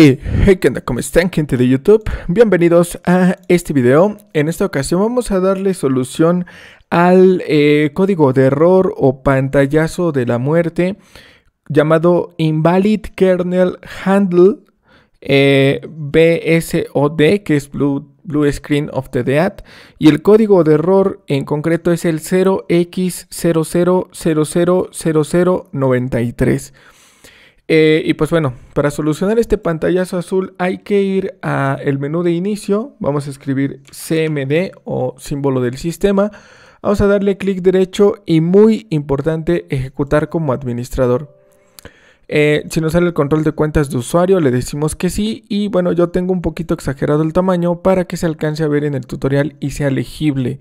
Hey, ¿Cómo están gente de YouTube? Bienvenidos a este video. En esta ocasión vamos a darle solución al eh, código de error o pantallazo de la muerte llamado Invalid Kernel Handle eh, BSOD, que es Blue, Blue Screen of the Dead. Y el código de error en concreto es el 0x00000093. Eh, y pues bueno, para solucionar este pantallazo azul hay que ir al menú de inicio, vamos a escribir CMD o símbolo del sistema, vamos a darle clic derecho y muy importante ejecutar como administrador. Eh, si nos sale el control de cuentas de usuario le decimos que sí y bueno yo tengo un poquito exagerado el tamaño para que se alcance a ver en el tutorial y sea legible.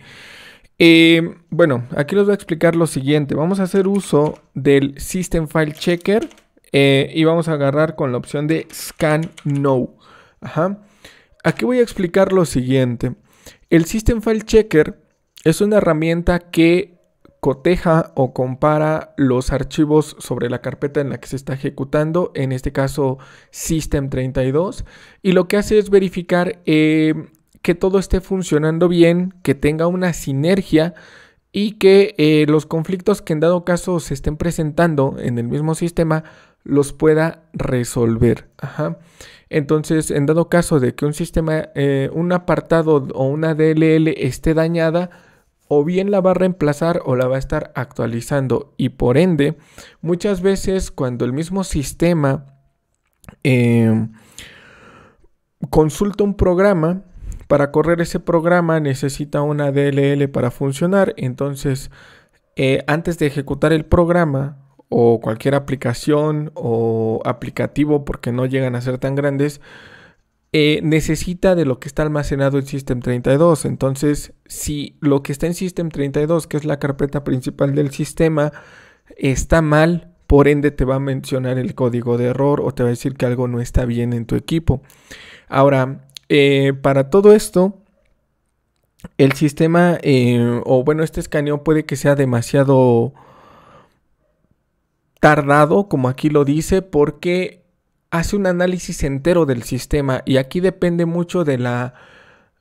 Eh, bueno, aquí les voy a explicar lo siguiente, vamos a hacer uso del System File Checker eh, y vamos a agarrar con la opción de Scan No. Ajá. Aquí voy a explicar lo siguiente. El System File Checker es una herramienta que coteja o compara los archivos sobre la carpeta en la que se está ejecutando, en este caso System32, y lo que hace es verificar eh, que todo esté funcionando bien, que tenga una sinergia y que eh, los conflictos que en dado caso se estén presentando en el mismo sistema los pueda resolver. Entonces, en dado caso de que un sistema, eh, un apartado o una DLL esté dañada, o bien la va a reemplazar o la va a estar actualizando. Y por ende, muchas veces cuando el mismo sistema em, consulta un programa, para correr ese programa necesita una DLL para funcionar. Entonces, eh, antes de ejecutar el programa, o cualquier aplicación o aplicativo, porque no llegan a ser tan grandes, eh, necesita de lo que está almacenado en System32. Entonces, si lo que está en System32, que es la carpeta principal del sistema, está mal, por ende te va a mencionar el código de error o te va a decir que algo no está bien en tu equipo. Ahora, eh, para todo esto, el sistema eh, o bueno, este escaneo puede que sea demasiado tardado, como aquí lo dice, porque hace un análisis entero del sistema y aquí depende mucho de la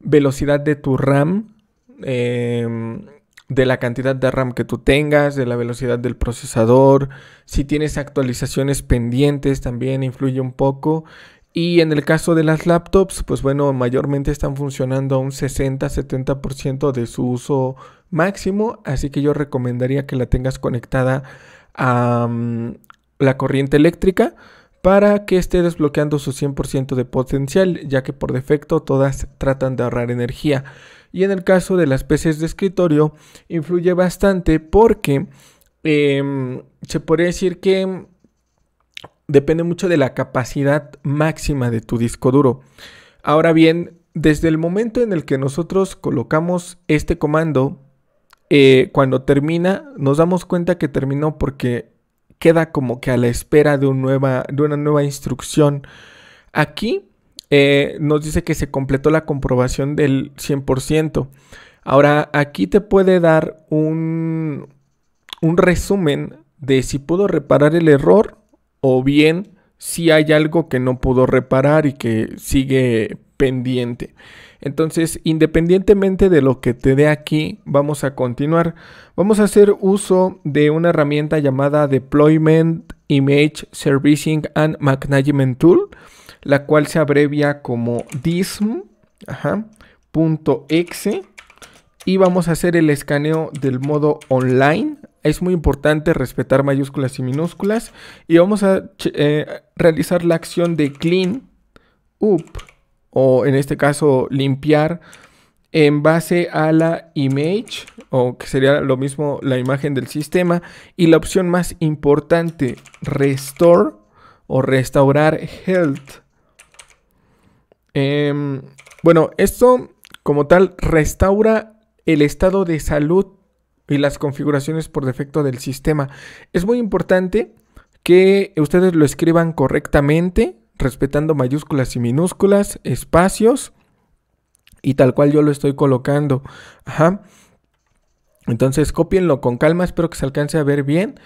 velocidad de tu RAM, em, de la cantidad de RAM que tú tengas, de la velocidad del procesador, si tienes actualizaciones pendientes también influye un poco. Y en el caso de las laptops, pues bueno, mayormente están funcionando a un 60-70% de su uso máximo, así que yo recomendaría que la tengas conectada a la corriente eléctrica para que esté desbloqueando su 100% de potencial, ya que por defecto todas tratan de ahorrar energía. Y en el caso de las PCs de escritorio, influye bastante porque em, se podría decir que depende mucho de la capacidad máxima de tu disco duro. Ahora bien, desde el momento en el que nosotros colocamos este comando eh, cuando termina, nos damos cuenta que terminó porque queda como que a la espera de, una nueva instrucción. Aquí eh, nos dice que se completó la comprobación del 100%. Ahora, aquí te puede dar un, un resumen de si pudo reparar el error o bien si hay algo que no pudo reparar y que sigue pendiente. Entonces, independientemente de lo que te dé aquí, vamos a continuar. Vamos a hacer uso de una herramienta llamada Deployment Image Servicing and Management Tool, la cual se abrevia como DISM.exe. Y vamos a hacer el escaneo del modo online. Es muy importante respetar mayúsculas y minúsculas. Y vamos a eh, realizar la acción de clean up o en este caso limpiar en base a la image o que sería lo mismo la imagen del sistema y la opción más importante restore o restaurar health em, bueno esto como tal restaura el estado de salud y las configuraciones por defecto del sistema es muy importante que ustedes lo escriban correctamente respetando mayúsculas y minúsculas, espacios y tal cual yo lo estoy colocando. Ajá. Entonces copienlo con calma, espero que se alcance a ver bien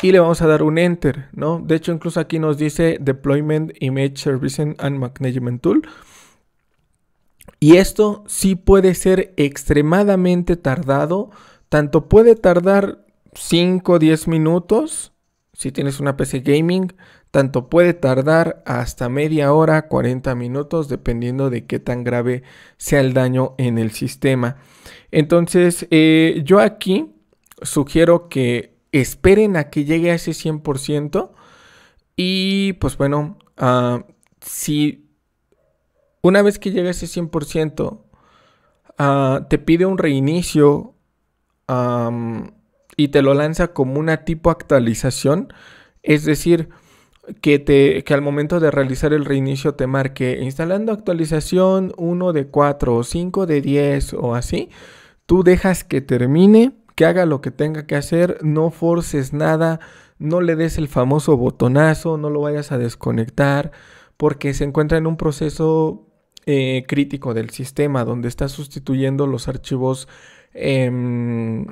y le vamos a dar un enter, ¿no? De hecho, incluso aquí nos dice Deployment Image Servicing and Management Tool. Y esto sí puede ser extremadamente tardado, tanto puede tardar 5 o 10 minutos si tienes una PC gaming, tanto puede tardar hasta media hora, 40 minutos, dependiendo de qué tan grave sea el daño en el sistema. Entonces, eh, yo aquí sugiero que esperen a que llegue a ese 100% y pues bueno, ah, si una vez que llega a ese 100%, ah, te pide un reinicio y te lo lanza como una tipo actualización, es decir, que, te, que al momento de realizar el reinicio te marque instalando actualización 1 de 4 o 5 de 10 o así, tú dejas que termine, que haga lo que tenga que hacer, no forces nada, no le des el famoso botonazo, no lo vayas a desconectar, porque se encuentra en un proceso eh, crítico del sistema donde está sustituyendo los archivos em,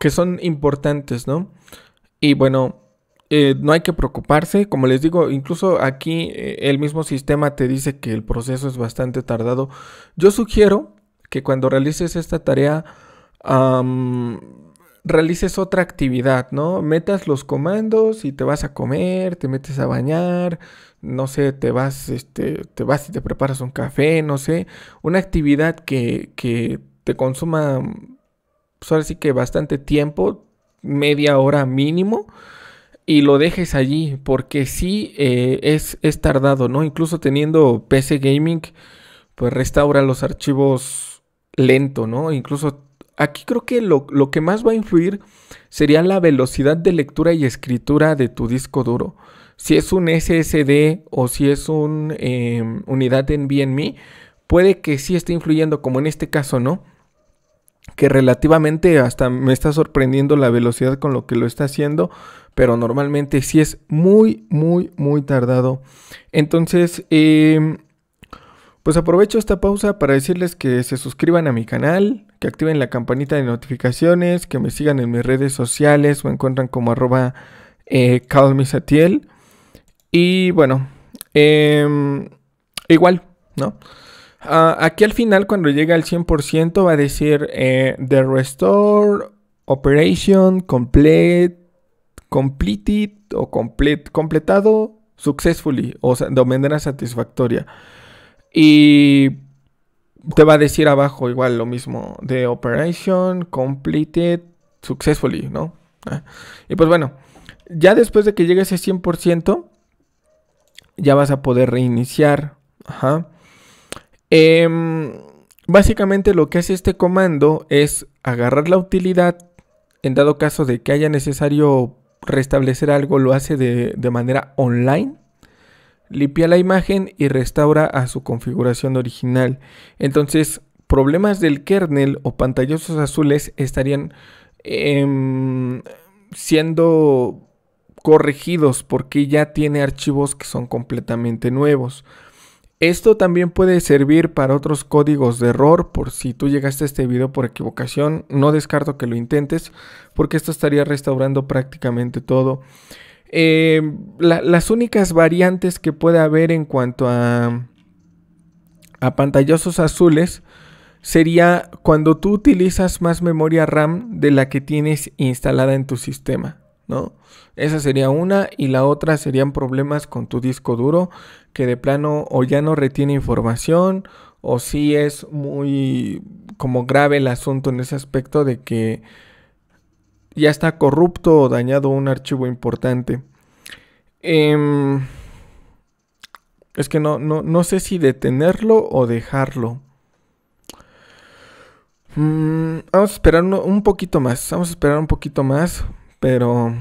que son importantes, ¿no? Y bueno, eh, no hay que preocuparse, como les digo, incluso aquí eh, el mismo sistema te dice que el proceso es bastante tardado. Yo sugiero que cuando realices esta tarea, realices otra actividad, ¿no? Metas los comandos y te vas a comer, te metes a bañar, no sé, te vas, este, te vas y te preparas un café, no sé, una actividad que, que te consuma, pues ahora sí que bastante tiempo, media hora mínimo y lo dejes allí, porque sí eh, es, tardado, ¿no? Incluso teniendo PC Gaming, pues restaura los archivos lento, ¿no? Incluso aquí creo que lo, que más va a influir sería la velocidad de lectura y escritura de tu disco duro. Si es un SSD o si es una em, unidad en NVMe, puede que sí esté influyendo, como en este caso, ¿no? Que relativamente hasta me está sorprendiendo la velocidad con lo que lo está haciendo, pero normalmente sí es muy, muy, muy tardado. Entonces, em, pues aprovecho esta pausa para decirles que se suscriban a mi canal, que activen la campanita de notificaciones, que me sigan en mis redes sociales, O encuentran como arroba eh, calmisatiel. Y bueno, em, igual, ¿no? aquí al final, cuando llega al 100%, va a decir eh, The Restore Operation Complete completed o complete, completado successfully o de manera satisfactoria. Y te va a decir abajo igual lo mismo de operation completed successfully, ¿no? Ah. Y pues bueno, ya después de que llegue ese 100%, ya vas a poder reiniciar. Ajá. Em, básicamente lo que hace este comando es agarrar la utilidad en dado caso de que haya necesario restablecer algo lo hace de, manera online, limpia la imagen y restaura a su configuración original. Entonces, problemas del kernel o pantallosos azules estarían em, siendo corregidos porque ya tiene archivos que son completamente nuevos. Esto también puede servir para otros códigos de error, por si tú llegaste a este video por equivocación, no descarto que lo intentes, porque esto estaría restaurando prácticamente todo. Em, las únicas variantes que puede haber en cuanto a, a pantallazos azules sería cuando tú utilizas más memoria RAM de la que tienes instalada en tu sistema. ¿no? Esa sería una y la otra serían problemas con tu disco duro que de plano o ya no retiene información o sí es muy como grave el asunto en ese aspecto de que ya está corrupto o dañado un archivo importante. Em, es que no, sé si detenerlo o dejarlo. Mm, vamos a esperar un poquito más. Vamos a esperar un poquito más pero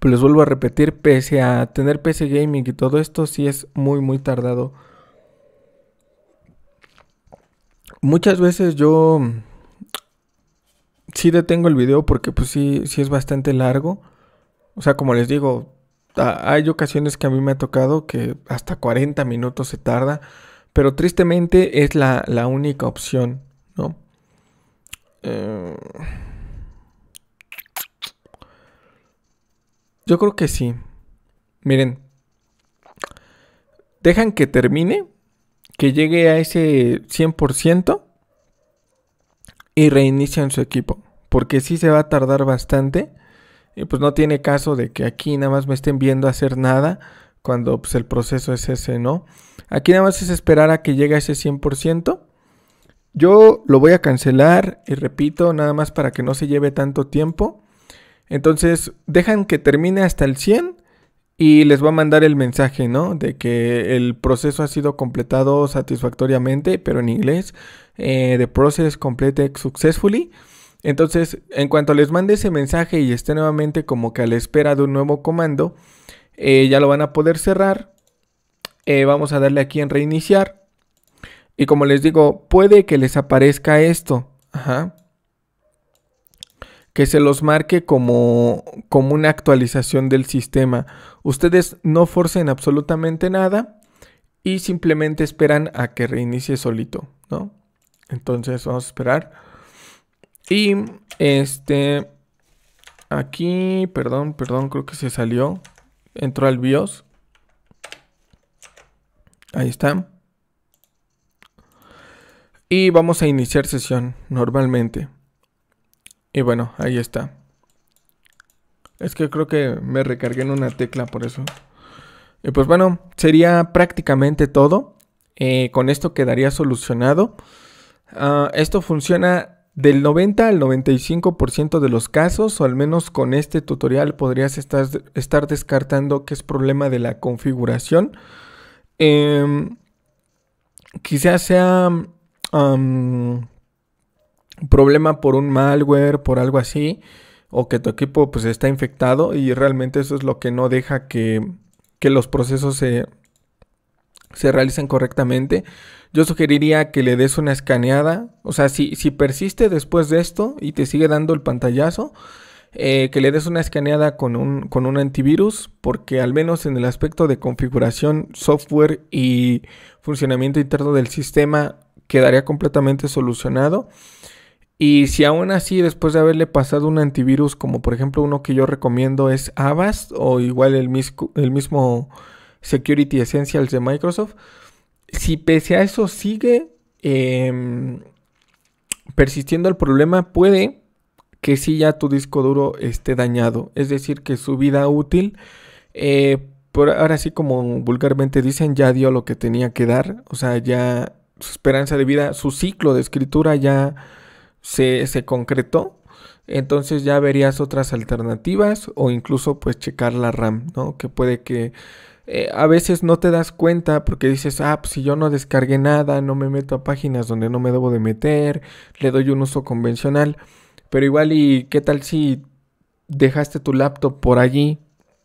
pues les vuelvo a repetir, pese a tener PC Gaming y todo esto, sí es muy, muy tardado. Muchas veces yo sí detengo el video porque pues sí, sí es bastante largo. O sea, como les digo, hay ocasiones que a mí me ha tocado que hasta 40 minutos se tarda, pero tristemente es la, la única opción, ¿no? Eh... Yo creo que sí. Miren. Dejan que termine, que llegue a ese 100% y reinician su equipo. Porque sí se va a tardar bastante. Y pues no tiene caso de que aquí nada más me estén viendo hacer nada cuando pues, el proceso es ese, ¿no? Aquí nada más es esperar a que llegue a ese 100%. Yo lo voy a cancelar y repito, nada más para que no se lleve tanto tiempo. Entonces dejan que termine hasta el 100 y les va a mandar el mensaje, ¿no? De que el proceso ha sido completado satisfactoriamente, pero en inglés, eh, the process completed successfully. Entonces, en cuanto les mande ese mensaje y esté nuevamente como que a la espera de un nuevo comando, eh, ya lo van a poder cerrar. Eh, vamos a darle aquí en reiniciar. Y como les digo, puede que les aparezca esto. Ajá que se los marque como, como una actualización del sistema. Ustedes no forcen absolutamente nada y simplemente esperan a que reinicie solito, ¿no? Entonces vamos a esperar. Y este, aquí, perdón, perdón, creo que se salió. Entró al BIOS. Ahí está. Y vamos a iniciar sesión normalmente. Y bueno, ahí está. Es que creo que me recargué en una tecla por eso. Y pues bueno, sería prácticamente todo. Eh, con esto quedaría solucionado. Ah, esto funciona del 90 al 95% de los casos, o al menos con este tutorial podrías estar, estar descartando que es problema de la configuración. Em, quizás sea problema por un malware, por algo así, o que tu equipo pues está infectado y realmente eso es lo que no deja que, los procesos se, realicen correctamente. Yo sugeriría que le des una escaneada, o sea, si, persiste después de esto y te sigue dando el pantallazo, eh, que le des una escaneada con un, con un antivirus, porque al menos en el aspecto de configuración, software y funcionamiento interno del sistema quedaría completamente solucionado. Y si aún así, después de haberle pasado un antivirus, como por ejemplo uno que yo recomiendo es Avast o igual el, mismo, Security Essentials de Microsoft, si pese a eso sigue em, persistiendo el problema, puede que sí ya tu disco duro esté dañado. Es decir, que su vida útil, eh, por ahora sí como vulgarmente dicen, ya dio lo que tenía que dar. O sea, ya su esperanza de vida, su ciclo de escritura ya se, concretó, entonces ya verías otras alternativas o incluso pues checar la RAM, ¿no? Que puede que eh, a veces no te das cuenta porque dices, ah, pues si yo no descargué nada, no me meto a páginas donde no me debo de meter, le doy un uso convencional, pero igual y qué tal si dejaste tu laptop por allí,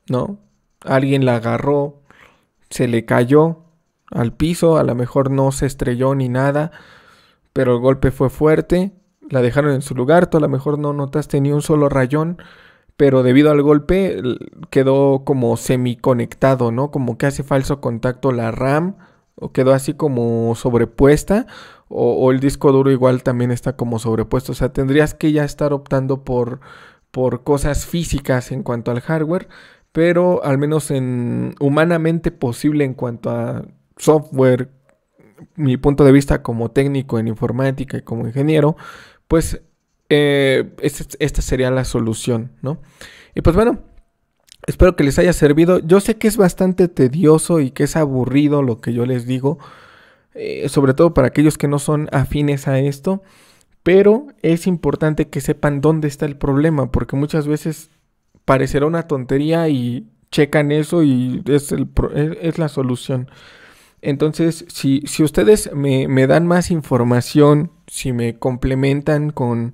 ¿no? Alguien la agarró, se le cayó al piso, a lo mejor no se estrelló ni nada, pero el golpe fue fuerte la dejaron en su lugar, tú a lo mejor no notaste ni un solo rayón, pero debido al golpe quedó como semiconectado, ¿no? Como que hace falso contacto la RAM, o quedó así como sobrepuesta, o, el disco duro igual también está como sobrepuesto, o sea, tendrías que ya estar optando por, por cosas físicas en cuanto al hardware, pero al menos en humanamente posible en cuanto a software, mi punto de vista como técnico en informática y como ingeniero, pues eh, este, esta, sería la solución, ¿no? Y pues bueno, espero que les haya servido. Yo sé que es bastante tedioso y que es aburrido lo que yo les digo, eh, sobre todo para aquellos que no son afines a esto, pero es importante que sepan dónde está el problema, porque muchas veces parecerá una tontería y checan eso y es, el, es la solución. Entonces, si, si ustedes me, me dan más información, si me complementan con,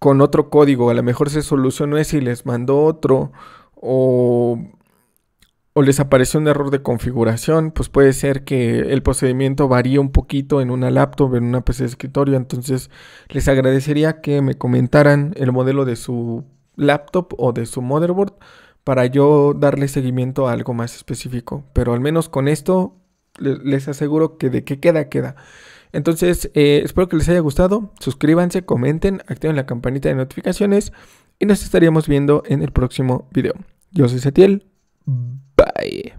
otro código, a lo mejor se solucionó si y les mandó otro, o, o les apareció un error de configuración, pues puede ser que el procedimiento varíe un poquito en una laptop, en una PC de escritorio, entonces les agradecería que me comentaran el modelo de su laptop o de su motherboard para yo darle seguimiento a algo más específico, pero al menos con esto les aseguro que de qué queda, queda. Entonces, eh, espero que les haya gustado. Suscríbanse, comenten, activen la campanita de notificaciones y nos estaríamos viendo en el próximo video. Yo soy Satiel. Bye.